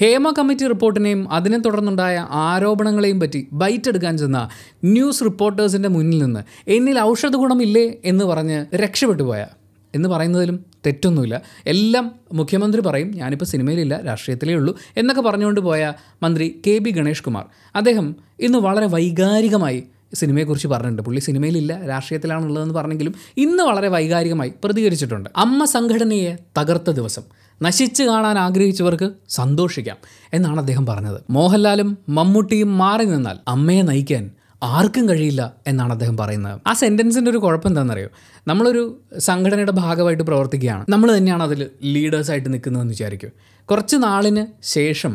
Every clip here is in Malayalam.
ഹേമ കമ്മിറ്റി റിപ്പോർട്ടിനെയും അതിനെ തുടർന്നുണ്ടായ ആരോപണങ്ങളെയും പറ്റി ബൈറ്റ് എടുക്കാൻ ചെന്ന ന്യൂസ് റിപ്പോർട്ടേഴ്സിൻ്റെ മുന്നിൽ നിന്ന് എന്നിൽ ഔഷധ ഗുണമില്ലേ എന്ന് പറഞ്ഞ് രക്ഷപ്പെട്ടു പോയ എന്ന് പറയുന്നതിലും തെറ്റൊന്നുമില്ല എല്ലാം മുഖ്യമന്ത്രി പറയും ഞാനിപ്പോൾ സിനിമയിലില്ല രാഷ്ട്രീയത്തിലേ ഉള്ളൂ എന്നൊക്കെ പറഞ്ഞുകൊണ്ട് പോയ മന്ത്രി കെ ബി ഗണേഷ് കുമാർ അദ്ദേഹം ഇന്ന് വളരെ വൈകാരികമായി സിനിമയെക്കുറിച്ച് പറഞ്ഞിട്ടുണ്ട് പുള്ളി സിനിമയിലില്ല രാഷ്ട്രീയത്തിലാണുള്ളതെന്ന് പറഞ്ഞെങ്കിലും ഇന്ന് വളരെ വൈകാരികമായി പ്രതികരിച്ചിട്ടുണ്ട് അമ്മ സംഘടനയെ തകർത്ത ദിവസം നശിച്ചു കാണാൻ ആഗ്രഹിച്ചവർക്ക് സന്തോഷിക്കാം എന്നാണ് അദ്ദേഹം പറഞ്ഞത് മോഹൻലാലും മമ്മൂട്ടിയും മാറി നിന്നാൽ അമ്മയെ നയിക്കാൻ ആർക്കും കഴിയില്ല എന്നാണ് അദ്ദേഹം പറയുന്നത് ആ സെൻറ്റൻസിൻ്റെ ഒരു കുഴപ്പം എന്താണെന്നറിയോ നമ്മളൊരു സംഘടനയുടെ ഭാഗമായിട്ട് പ്രവർത്തിക്കുകയാണ് നമ്മൾ തന്നെയാണ് അതിൽ ലീഡേഴ്സായിട്ട് നിൽക്കുന്നതെന്ന് വിചാരിക്കും കുറച്ച് നാളിന് ശേഷം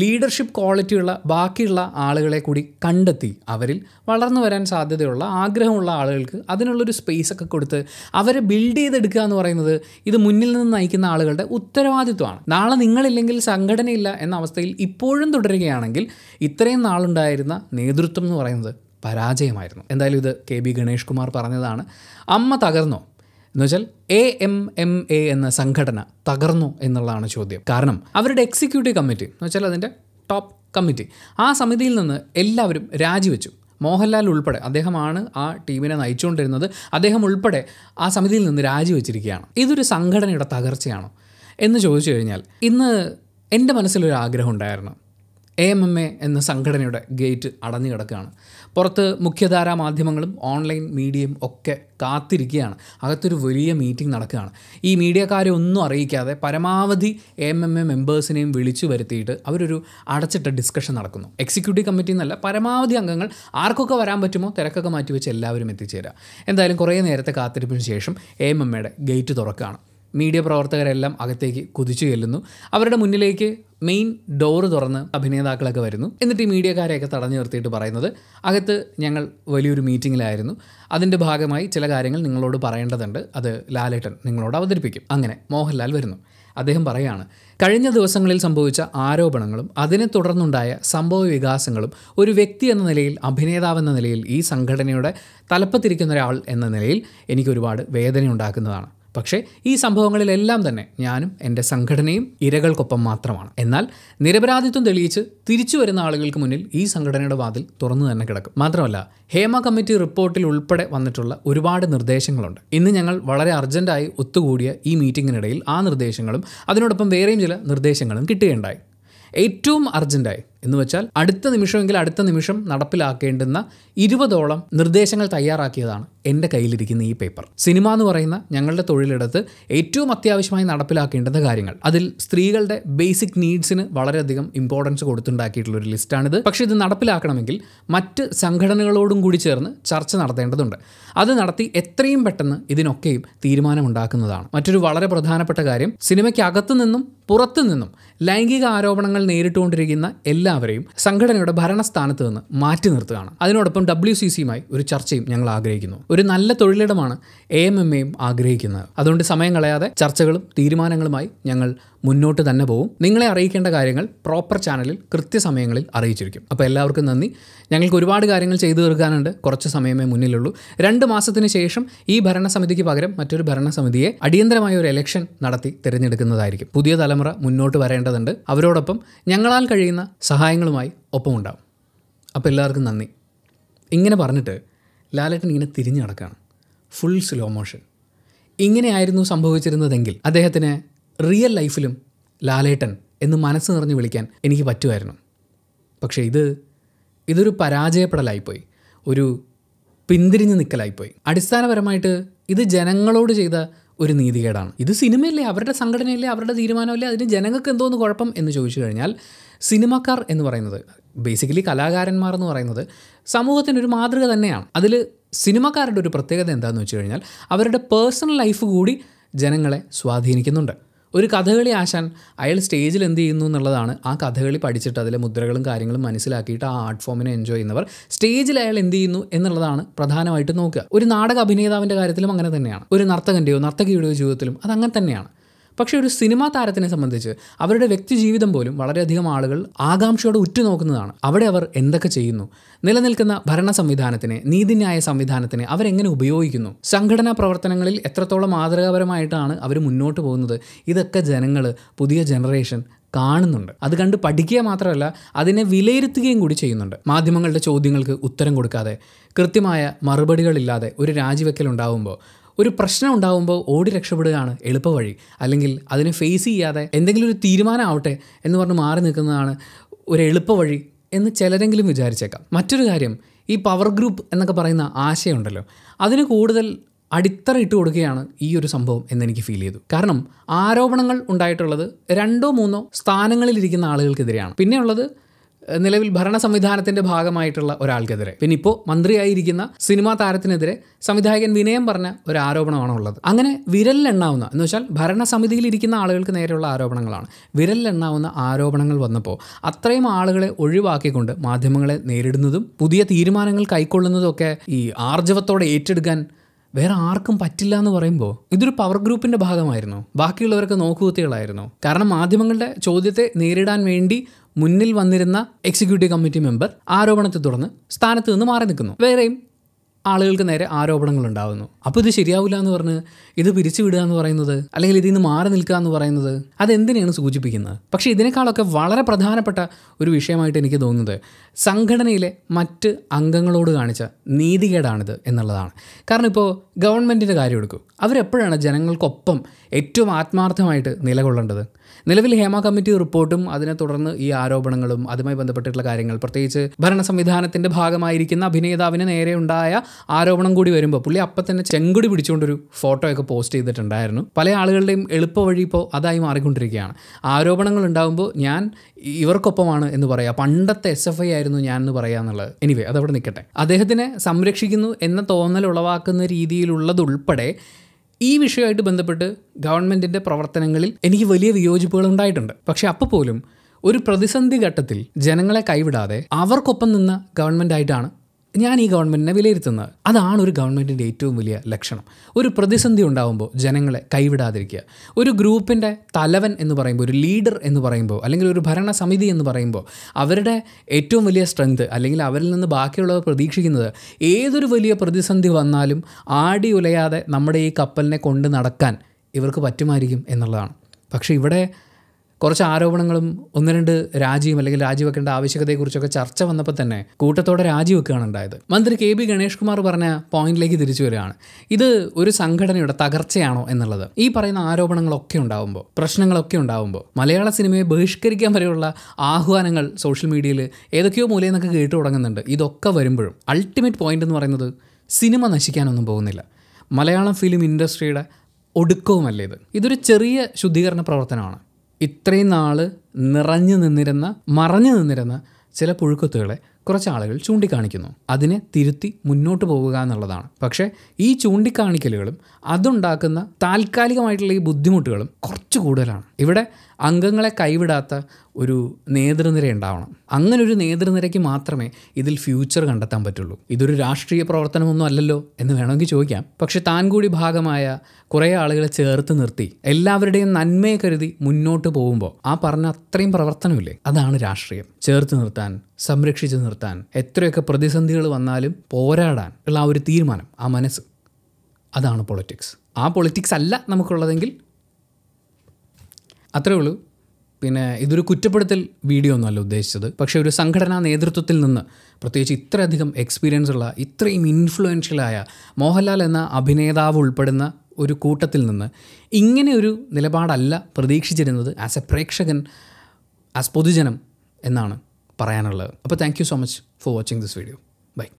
ലീഡർഷിപ്പ് ക്വാളിറ്റിയുള്ള ബാക്കിയുള്ള ആളുകളെ കൂടി കണ്ടെത്തി അവരിൽ വളർന്നു വരാൻ സാധ്യതയുള്ള ആഗ്രഹമുള്ള ആളുകൾക്ക് അതിനുള്ളൊരു സ്പേസൊക്കെ കൊടുത്ത് അവരെ ബിൽഡ് ചെയ്തെടുക്കുക എന്ന് പറയുന്നത് ഇത് മുന്നിൽ നിന്ന് നയിക്കുന്ന ആളുകളുടെ ഉത്തരവാദിത്വമാണ് നാളെ നിങ്ങളില്ലെങ്കിൽ സംഘടനയില്ല എന്ന അവസ്ഥയിൽ ഇപ്പോഴും തുടരുകയാണെങ്കിൽ ഇത്രയും നാളുണ്ടായിരുന്ന നേതൃത്വം എന്ന് പറയുന്നത് പരാജയമായിരുന്നു എന്തായാലും ഇത് കെ ബി ഗണേഷ് കുമാർ പറഞ്ഞതാണ് അമ്മ തകർന്നോ എന്നുവെച്ചാൽ എ എം എം എ എന്ന സംഘടന തകർന്നു എന്നുള്ളതാണ് ചോദ്യം കാരണം അവരുടെ എക്സിക്യൂട്ടീവ് കമ്മിറ്റി എന്ന് വെച്ചാൽ അതിൻ്റെ ടോപ്പ് കമ്മിറ്റി ആ സമിതിയിൽ നിന്ന് എല്ലാവരും രാജിവെച്ചു മോഹൻലാൽ ഉൾപ്പെടെ അദ്ദേഹമാണ് ആ ടീമിനെ നയിച്ചുകൊണ്ടിരുന്നത് അദ്ദേഹം ഉൾപ്പെടെ ആ സമിതിയിൽ നിന്ന് രാജിവെച്ചിരിക്കുകയാണ് ഇതൊരു സംഘടനയുടെ തകർച്ചയാണോ എന്ന് ചോദിച്ചു കഴിഞ്ഞാൽ ഇന്ന് എൻ്റെ മനസ്സിലൊരു ആഗ്രഹം ഉണ്ടായിരുന്നു എ എം എം എ എന്ന സംഘടനയുടെ ഗേറ്റ് അടഞ്ഞു കിടക്കുകയാണ് പുറത്ത് മുഖ്യധാരാ മാധ്യമങ്ങളും ഓൺലൈൻ മീഡിയയും ഒക്കെ കാത്തിരിക്കുകയാണ് അകത്തൊരു വലിയ മീറ്റിംഗ് നടക്കുകയാണ് ഈ മീഡിയക്കാരെ ഒന്നും അറിയിക്കാതെ പരമാവധി എം എം എ മെമ്പേഴ്സിനെയും വിളിച്ചു വരുത്തിയിട്ട് അവരൊരു അടച്ചിട്ട ഡിസ്കഷൻ നടക്കുന്നു എക്സിക്യൂട്ടീവ് കമ്മിറ്റി എന്നല്ല പരമാവധി അംഗങ്ങൾ ആർക്കൊക്കെ വരാൻ പറ്റുമോ തിരക്കൊക്കെ മാറ്റി വെച്ച് എല്ലാവരും എത്തിച്ചേരാം എന്തായാലും കുറേ നേരത്തെ കാത്തിരിപ്പിന് ശേഷം എ എം എം എയുടെ ഗേറ്റ് തുറക്കുകയാണ് മീഡിയ പ്രവർത്തകരെല്ലാം അകത്തേക്ക് കുതിച്ചു ചെല്ലുന്നു അവരുടെ മുന്നിലേക്ക് മെയിൻ ഡോറ് തുറന്ന് അഭിനേതാക്കളൊക്കെ വരുന്നു എന്നിട്ട് ഈ മീഡിയക്കാരെയൊക്കെ തടഞ്ഞു നിർത്തിയിട്ട് പറയുന്നത് അകത്ത് ഞങ്ങൾ വലിയൊരു മീറ്റിങ്ങിലായിരുന്നു അതിൻ്റെ ഭാഗമായി ചില കാര്യങ്ങൾ നിങ്ങളോട് പറയേണ്ടതുണ്ട് അത് ലാലേട്ടൻ നിങ്ങളോട് അവതരിപ്പിക്കും അങ്ങനെ മോഹൻലാൽ വരുന്നു അദ്ദേഹം പറയാണ് കഴിഞ്ഞ ദിവസങ്ങളിൽ സംഭവിച്ച ആരോപണങ്ങളും അതിനെ തുടർന്നുണ്ടായ സംഭവ വികാസങ്ങളും ഒരു വ്യക്തി എന്ന നിലയിൽ എന്ന നിലയിൽ ഈ സംഘടനയുടെ തലപ്പത്തിരിക്കുന്ന ഒരാൾ എന്ന നിലയിൽ എനിക്ക് ഒരുപാട് വേദന ഉണ്ടാക്കുന്നതാണ് പക്ഷേ ഈ സംഭവങ്ങളിലെല്ലാം തന്നെ ഞാനും എൻ്റെ സംഘടനയും ഇരകൾക്കൊപ്പം മാത്രമാണ് എന്നാൽ നിരപരാധിത്വം തെളിയിച്ച് തിരിച്ചു വരുന്ന ആളുകൾക്ക് മുന്നിൽ ഈ സംഘടനയുടെ വാതിൽ തുറന്നു തന്നെ കിടക്കും മാത്രമല്ല ഹേമ കമ്മിറ്റി റിപ്പോർട്ടിൽ ഉൾപ്പെടെ വന്നിട്ടുള്ള ഒരുപാട് നിർദ്ദേശങ്ങളുണ്ട് ഇന്ന് ഞങ്ങൾ വളരെ അർജൻറ്റായി ഒത്തുകൂടിയ ഈ മീറ്റിങ്ങിനിടയിൽ ആ നിർദ്ദേശങ്ങളും അതിനോടൊപ്പം വേറെയും ചില നിർദ്ദേശങ്ങളും കിട്ടുകയുണ്ടായി ഏറ്റവും അർജൻറ്റായി എന്ന് വെച്ചാൽ അടുത്ത നിമിഷമെങ്കിൽ അടുത്ത നിമിഷം നടപ്പിലാക്കേണ്ടുന്ന ഇരുപതോളം നിർദ്ദേശങ്ങൾ തയ്യാറാക്കിയതാണ് എൻ്റെ കയ്യിലിരിക്കുന്ന ഈ പേപ്പർ സിനിമ എന്ന് പറയുന്ന ഞങ്ങളുടെ തൊഴിലിടത്ത് ഏറ്റവും അത്യാവശ്യമായി നടപ്പിലാക്കേണ്ടുന്ന കാര്യങ്ങൾ അതിൽ സ്ത്രീകളുടെ ബേസിക് നീഡ്സിന് വളരെയധികം ഇമ്പോർട്ടൻസ് കൊടുത്തുണ്ടാക്കിയിട്ടുള്ള ഒരു ലിസ്റ്റാണിത് പക്ഷേ ഇത് നടപ്പിലാക്കണമെങ്കിൽ മറ്റ് സംഘടനകളോടും കൂടി ചേർന്ന് ചർച്ച നടത്തേണ്ടതുണ്ട് അത് നടത്തി എത്രയും പെട്ടെന്ന് ഇതിനൊക്കെയും തീരുമാനമുണ്ടാക്കുന്നതാണ് മറ്റൊരു വളരെ പ്രധാനപ്പെട്ട കാര്യം സിനിമയ്ക്കകത്തു നിന്നും പുറത്തു നിന്നും ലൈംഗിക ആരോപണങ്ങൾ നേരിട്ടുകൊണ്ടിരിക്കുന്ന എല്ലാ എല്ലാവരെയും സംഘടനയുടെ ഭരണസ്ഥാനത്ത് നിന്ന് മാറ്റി നിർത്തുകയാണ് അതിനോടൊപ്പം ഡബ്ല്യു സി സിയുമായി ഒരു ചർച്ചയും ഞങ്ങൾ ആഗ്രഹിക്കുന്നു ഒരു നല്ല തൊഴിലിടമാണ് എ എം എം എയും ആഗ്രഹിക്കുന്നത് അതുകൊണ്ട് സമയം കളയാതെ ചർച്ചകളും തീരുമാനങ്ങളുമായി ഞങ്ങൾ മുന്നോട്ട് തന്നെ പോകും നിങ്ങളെ അറിയിക്കേണ്ട കാര്യങ്ങൾ പ്രോപ്പർ ചാനലിൽ കൃത്യസമയങ്ങളിൽ അറിയിച്ചിരിക്കും അപ്പോൾ എല്ലാവർക്കും നന്ദി ഞങ്ങൾക്ക് ഒരുപാട് കാര്യങ്ങൾ ചെയ്തു തീർക്കാനുണ്ട് കുറച്ച് സമയമേ മുന്നിലുള്ളൂ രണ്ട് മാസത്തിന് ശേഷം ഈ ഭരണസമിതിക്ക് പകരം മറ്റൊരു ഭരണസമിതിയെ അടിയന്തരമായ ഒരു എലക്ഷൻ നടത്തി തിരഞ്ഞെടുക്കുന്നതായിരിക്കും പുതിയ തലമുറ മുന്നോട്ട് വരേണ്ടതുണ്ട് അവരോടൊപ്പം ഞങ്ങളാൽ കഴിയുന്ന സഹായങ്ങളുമായി ഒപ്പമുണ്ടാവും അപ്പോൾ എല്ലാവർക്കും നന്ദി ഇങ്ങനെ പറഞ്ഞിട്ട് ലാലേട്ടൻ ഇങ്ങനെ തിരിഞ്ഞു നടക്കുകയാണ് ഫുൾ സ്ലോ മോഷൻ ഇങ്ങനെയായിരുന്നു സംഭവിച്ചിരുന്നതെങ്കിൽ അദ്ദേഹത്തിന് റിയൽ ലൈഫിലും ലാലേട്ടൻ എന്ന് മനസ്സ് നിറഞ്ഞ് വിളിക്കാൻ എനിക്ക് പറ്റുമായിരുന്നു പക്ഷേ ഇത് ഇതൊരു പരാജയപ്പെടലായിപ്പോയി ഒരു പിന്തിരിഞ്ഞ് നിൽക്കലായിപ്പോയി അടിസ്ഥാനപരമായിട്ട് ഇത് ജനങ്ങളോട് ചെയ്ത ഒരു നീതികേടാണ് ഇത് സിനിമയല്ലേ അവരുടെ സംഘടനയല്ലേ അവരുടെ തീരുമാനമല്ലേ അതിന് ജനങ്ങൾക്ക് എന്തോന്ന് കുഴപ്പം എന്ന് ചോദിച്ചു കഴിഞ്ഞാൽ സിനിമക്കാർ എന്ന് പറയുന്നത് ബേസിക്കലി കലാകാരന്മാർ എന്ന് പറയുന്നത് സമൂഹത്തിൻ്റെ ഒരു മാതൃക തന്നെയാണ് അതിൽ സിനിമക്കാരുടെ ഒരു പ്രത്യേകത എന്താണെന്ന് വെച്ച് കഴിഞ്ഞാൽ അവരുടെ പേഴ്സണൽ ലൈഫ് കൂടി ജനങ്ങളെ സ്വാധീനിക്കുന്നുണ്ട് ഒരു കഥകളി ആശാൻ അയാൾ സ്റ്റേജിൽ എന്ത് ചെയ്യുന്നു എന്നുള്ളതാണ് ആ കഥകളി പഠിച്ചിട്ട് അതിലെ മുദ്രകളും കാര്യങ്ങളും മനസ്സിലാക്കിയിട്ട് ആ ആർട്ട് ഫോമിനെ എൻജോയ് ചെയ്യുന്നവർ സ്റ്റേജിൽ അയാൾ എന്ത് ചെയ്യുന്നു എന്നുള്ളതാണ് പ്രധാനമായിട്ട് നോക്കുക ഒരു നാടക അഭിനേതാവിൻ്റെ കാര്യത്തിലും അങ്ങനെ തന്നെയാണ് ഒരു നർത്തകൻ്റെയോ നർത്തകിയുടെയോ ജീവിതത്തിലും അത് അങ്ങനെ തന്നെയാണ് പക്ഷേ ഒരു സിനിമാ താരത്തിനെ സംബന്ധിച്ച് അവരുടെ വ്യക്തി ജീവിതം പോലും വളരെയധികം ആളുകൾ ആകാംക്ഷയോടെ ഉറ്റുനോക്കുന്നതാണ് അവിടെ അവർ എന്തൊക്കെ ചെയ്യുന്നു നിലനിൽക്കുന്ന ഭരണ സംവിധാനത്തിന് നീതിന്യായ സംവിധാനത്തിനെ അവരെങ്ങനെ ഉപയോഗിക്കുന്നു സംഘടനാ പ്രവർത്തനങ്ങളിൽ എത്രത്തോളം മാതൃകാപരമായിട്ടാണ് അവർ മുന്നോട്ട് പോകുന്നത് ഇതൊക്കെ ജനങ്ങൾ പുതിയ ജനറേഷൻ കാണുന്നുണ്ട് അത് കണ്ട് പഠിക്കുക മാത്രമല്ല അതിനെ വിലയിരുത്തുകയും കൂടി ചെയ്യുന്നുണ്ട് മാധ്യമങ്ങളുടെ ചോദ്യങ്ങൾക്ക് ഉത്തരം കൊടുക്കാതെ കൃത്യമായ മറുപടികളില്ലാതെ ഒരു ഉണ്ടാവുമ്പോൾ ഒരു പ്രശ്നം ഉണ്ടാകുമ്പോൾ ഓടി രക്ഷപ്പെടുകയാണ് എളുപ്പവഴി അല്ലെങ്കിൽ അതിനെ ഫേസ് ചെയ്യാതെ എന്തെങ്കിലും ഒരു തീരുമാനം എന്ന് പറഞ്ഞ് മാറി നിൽക്കുന്നതാണ് ഒരു എളുപ്പവഴി എന്ന് ചിലരെങ്കിലും വിചാരിച്ചേക്കാം മറ്റൊരു കാര്യം ഈ പവർ ഗ്രൂപ്പ് എന്നൊക്കെ പറയുന്ന ആശയമുണ്ടല്ലോ അതിന് കൂടുതൽ അടിത്തറ ഇട്ട് കൊടുക്കുകയാണ് ഈ ഒരു സംഭവം എന്നെനിക്ക് ഫീൽ ചെയ്തു കാരണം ആരോപണങ്ങൾ ഉണ്ടായിട്ടുള്ളത് രണ്ടോ മൂന്നോ സ്ഥാനങ്ങളിലിരിക്കുന്ന ആളുകൾക്കെതിരെയാണ് പിന്നെയുള്ളത് നിലവിൽ ഭരണ സംവിധാനത്തിന്റെ ഭാഗമായിട്ടുള്ള ഒരാൾക്കെതിരെ പിന്നെ ഇപ്പോൾ മന്ത്രിയായിരിക്കുന്ന സിനിമാ താരത്തിനെതിരെ സംവിധായകൻ വിനയം പറഞ്ഞ ഒരു ആരോപണമാണ് ഉള്ളത് അങ്ങനെ വിരലിലെണ്ണാവുന്ന എന്ന് വെച്ചാൽ ഭരണസമിതിയിൽ ഇരിക്കുന്ന ആളുകൾക്ക് നേരെയുള്ള ആരോപണങ്ങളാണ് വിരലിലെണ്ണാവുന്ന ആരോപണങ്ങൾ വന്നപ്പോൾ അത്രയും ആളുകളെ ഒഴിവാക്കിക്കൊണ്ട് മാധ്യമങ്ങളെ നേരിടുന്നതും പുതിയ തീരുമാനങ്ങൾ കൈക്കൊള്ളുന്നതും ഒക്കെ ഈ ആർജവത്തോടെ ഏറ്റെടുക്കാൻ വേറെ ആർക്കും പറ്റില്ല എന്ന് പറയുമ്പോൾ ഇതൊരു പവർ ഗ്രൂപ്പിന്റെ ഭാഗമായിരുന്നു ബാക്കിയുള്ളവരൊക്കെ നോക്കുകുത്തികളായിരുന്നു കാരണം മാധ്യമങ്ങളുടെ ചോദ്യത്തെ നേരിടാൻ വേണ്ടി മുന്നിൽ വന്നിരുന്ന എക്സിക്യൂട്ടീവ് കമ്മിറ്റി മെമ്പർ ആരോപണത്തെ തുടർന്ന് സ്ഥാനത്ത് നിന്ന് മാറി നിൽക്കുന്നു വേറെയും ആളുകൾക്ക് നേരെ ആരോപണങ്ങൾ ഉണ്ടാകുന്നു അപ്പോൾ ഇത് ശരിയാവില്ല എന്ന് പറഞ്ഞ് ഇത് പിരിച്ചുവിടുക എന്ന് പറയുന്നത് അല്ലെങ്കിൽ ഇതിൽ നിന്ന് മാറി നിൽക്കുക എന്ന് പറയുന്നത് അതെന്തിനെയാണ് സൂചിപ്പിക്കുന്നത് പക്ഷേ ഇതിനേക്കാളൊക്കെ വളരെ പ്രധാനപ്പെട്ട ഒരു വിഷയമായിട്ട് എനിക്ക് തോന്നുന്നത് സംഘടനയിലെ മറ്റ് അംഗങ്ങളോട് കാണിച്ച നീതികേടാണിത് എന്നുള്ളതാണ് കാരണം ഇപ്പോൾ ഗവൺമെൻറ്റിൻ്റെ കാര്യം എടുക്കൂ അവരെപ്പോഴാണ് ജനങ്ങൾക്കൊപ്പം ഏറ്റവും ആത്മാർത്ഥമായിട്ട് നിലകൊള്ളേണ്ടത് നിലവിൽ ഹേമ കമ്മിറ്റി റിപ്പോർട്ടും അതിനെ തുടർന്ന് ഈ ആരോപണങ്ങളും അതുമായി ബന്ധപ്പെട്ടിട്ടുള്ള കാര്യങ്ങൾ പ്രത്യേകിച്ച് ഭരണ സംവിധാനത്തിൻ്റെ ഭാഗമായിരിക്കുന്ന അഭിനേതാവിന് നേരെ ഉണ്ടായ ആരോപണം കൂടി വരുമ്പോൾ പുള്ളി അപ്പം തന്നെ ചെങ്കുടി പിടിച്ചുകൊണ്ടൊരു ഫോട്ടോയൊക്കെ പോസ്റ്റ് ചെയ്തിട്ടുണ്ടായിരുന്നു പല ആളുകളുടെയും എളുപ്പവഴി ഇപ്പോൾ അതായി മാറിക്കൊണ്ടിരിക്കുകയാണ് ആരോപണങ്ങൾ ഉണ്ടാകുമ്പോൾ ഞാൻ ഇവർക്കൊപ്പമാണ് എന്ന് പറയാം പണ്ടത്തെ എസ് എഫ് ഐ ആയിരുന്നു ഞാൻ എന്ന് പറയാന്നുള്ളത് എനിവേ അതവിടെ നിൽക്കട്ടെ അദ്ദേഹത്തിനെ സംരക്ഷിക്കുന്നു എന്ന തോന്നൽ ഉളവാക്കുന്ന രീതിയിൽ രീതിയിലുള്ളതുൾപ്പെടെ ഈ വിഷയമായിട്ട് ബന്ധപ്പെട്ട് ഗവൺമെൻറ്റിൻ്റെ പ്രവർത്തനങ്ങളിൽ എനിക്ക് വലിയ വിയോജിപ്പുകൾ ഉണ്ടായിട്ടുണ്ട് പക്ഷേ അപ്പോൾ പോലും ഒരു പ്രതിസന്ധി ഘട്ടത്തിൽ ജനങ്ങളെ കൈവിടാതെ അവർക്കൊപ്പം നിന്ന ആയിട്ടാണ് ഞാൻ ഈ ഗവൺമെൻറ്റിനെ വിലയിരുത്തുന്നത് അതാണ് ഒരു ഗവൺമെൻറ്റിൻ്റെ ഏറ്റവും വലിയ ലക്ഷണം ഒരു പ്രതിസന്ധി ഉണ്ടാകുമ്പോൾ ജനങ്ങളെ കൈവിടാതിരിക്കുക ഒരു ഗ്രൂപ്പിൻ്റെ തലവൻ എന്ന് പറയുമ്പോൾ ഒരു ലീഡർ എന്ന് പറയുമ്പോൾ അല്ലെങ്കിൽ ഒരു ഭരണസമിതി എന്ന് പറയുമ്പോൾ അവരുടെ ഏറ്റവും വലിയ സ്ട്രെങ്ത് അല്ലെങ്കിൽ അവരിൽ നിന്ന് ബാക്കിയുള്ളവർ പ്രതീക്ഷിക്കുന്നത് ഏതൊരു വലിയ പ്രതിസന്ധി വന്നാലും ആടി ഉലയാതെ നമ്മുടെ ഈ കപ്പലിനെ കൊണ്ട് നടക്കാൻ ഇവർക്ക് പറ്റുമായിരിക്കും എന്നുള്ളതാണ് പക്ഷേ ഇവിടെ കുറച്ച് ആരോപണങ്ങളും ഒന്ന് രണ്ട് രാജിയും അല്ലെങ്കിൽ രാജിവെക്കേണ്ട ആവശ്യകതയെക്കുറിച്ചൊക്കെ ചർച്ച വന്നപ്പോൾ തന്നെ കൂട്ടത്തോടെ രാജിവെക്കുകയാണ് ഉണ്ടായത് മന്ത്രി കെ ബി ഗണേഷ് കുമാർ പറഞ്ഞ പോയിന്റിലേക്ക് തിരിച്ചു വരികയാണ് ഇത് ഒരു സംഘടനയുടെ തകർച്ചയാണോ എന്നുള്ളത് ഈ പറയുന്ന ആരോപണങ്ങളൊക്കെ ഉണ്ടാവുമ്പോൾ പ്രശ്നങ്ങളൊക്കെ ഉണ്ടാവുമ്പോൾ മലയാള സിനിമയെ ബഹിഷ്കരിക്കാൻ വരെയുള്ള ആഹ്വാനങ്ങൾ സോഷ്യൽ മീഡിയയിൽ ഏതൊക്കെയോ മൂലയിൽ നിന്നൊക്കെ കേട്ടു തുടങ്ങുന്നുണ്ട് ഇതൊക്കെ വരുമ്പോഴും അൾട്ടിമേറ്റ് പോയിന്റ് എന്ന് പറയുന്നത് സിനിമ നശിക്കാനൊന്നും പോകുന്നില്ല മലയാളം ഫിലിം ഇൻഡസ്ട്രിയുടെ ഒടുക്കവുമല്ല ഇത് ഇതൊരു ചെറിയ ശുദ്ധീകരണ പ്രവർത്തനമാണ് ഇത്രയും നാൾ നിറഞ്ഞു നിന്നിരുന്ന മറഞ്ഞു നിന്നിരുന്ന ചില പുഴുക്കത്തുകളെ കുറച്ച് ആളുകൾ ചൂണ്ടിക്കാണിക്കുന്നു അതിനെ തിരുത്തി മുന്നോട്ട് പോവുക എന്നുള്ളതാണ് പക്ഷേ ഈ ചൂണ്ടിക്കാണിക്കലുകളും അതുണ്ടാക്കുന്ന താൽക്കാലികമായിട്ടുള്ള ഈ ബുദ്ധിമുട്ടുകളും കുറച്ച് കൂടുതലാണ് ഇവിടെ അംഗങ്ങളെ കൈവിടാത്ത ഒരു നേതൃനിര ഉണ്ടാവണം അങ്ങനെ ഒരു നേതൃനിരയ്ക്ക് മാത്രമേ ഇതിൽ ഫ്യൂച്ചർ കണ്ടെത്താൻ പറ്റുള്ളൂ ഇതൊരു രാഷ്ട്രീയ പ്രവർത്തനമൊന്നും അല്ലല്ലോ എന്ന് വേണമെങ്കിൽ ചോദിക്കാം പക്ഷെ താൻ കൂടി ഭാഗമായ കുറേ ആളുകളെ ചേർത്ത് നിർത്തി എല്ലാവരുടെയും നന്മയെ കരുതി മുന്നോട്ട് പോകുമ്പോൾ ആ പറഞ്ഞ അത്രയും പ്രവർത്തനമില്ലേ അതാണ് രാഷ്ട്രീയം ചേർത്ത് നിർത്താൻ സംരക്ഷിച്ചു നിർത്താൻ എത്രയൊക്കെ പ്രതിസന്ധികൾ വന്നാലും പോരാടാൻ ഉള്ള ആ ഒരു തീരുമാനം ആ മനസ്സ് അതാണ് പൊളിറ്റിക്സ് ആ പൊളിറ്റിക്സ് അല്ല നമുക്കുള്ളതെങ്കിൽ അത്രേ ഉള്ളൂ പിന്നെ ഇതൊരു കുറ്റപ്പെടുത്തൽ വീഡിയോ ഒന്നുമല്ല ഉദ്ദേശിച്ചത് പക്ഷേ ഒരു സംഘടനാ നേതൃത്വത്തിൽ നിന്ന് പ്രത്യേകിച്ച് ഇത്രയധികം എക്സ്പീരിയൻസ് ഉള്ള ഇത്രയും ഇൻഫ്ലുവൻഷ്യലായ മോഹൻലാൽ എന്ന അഭിനേതാവ് ഉൾപ്പെടുന്ന ഒരു കൂട്ടത്തിൽ നിന്ന് ഇങ്ങനെ ഒരു നിലപാടല്ല പ്രതീക്ഷിച്ചിരുന്നത് ആസ് എ പ്രേക്ഷകൻ ആസ് പൊതുജനം എന്നാണ് പറയാനുള്ളത് അപ്പോൾ thank you so much for watching this video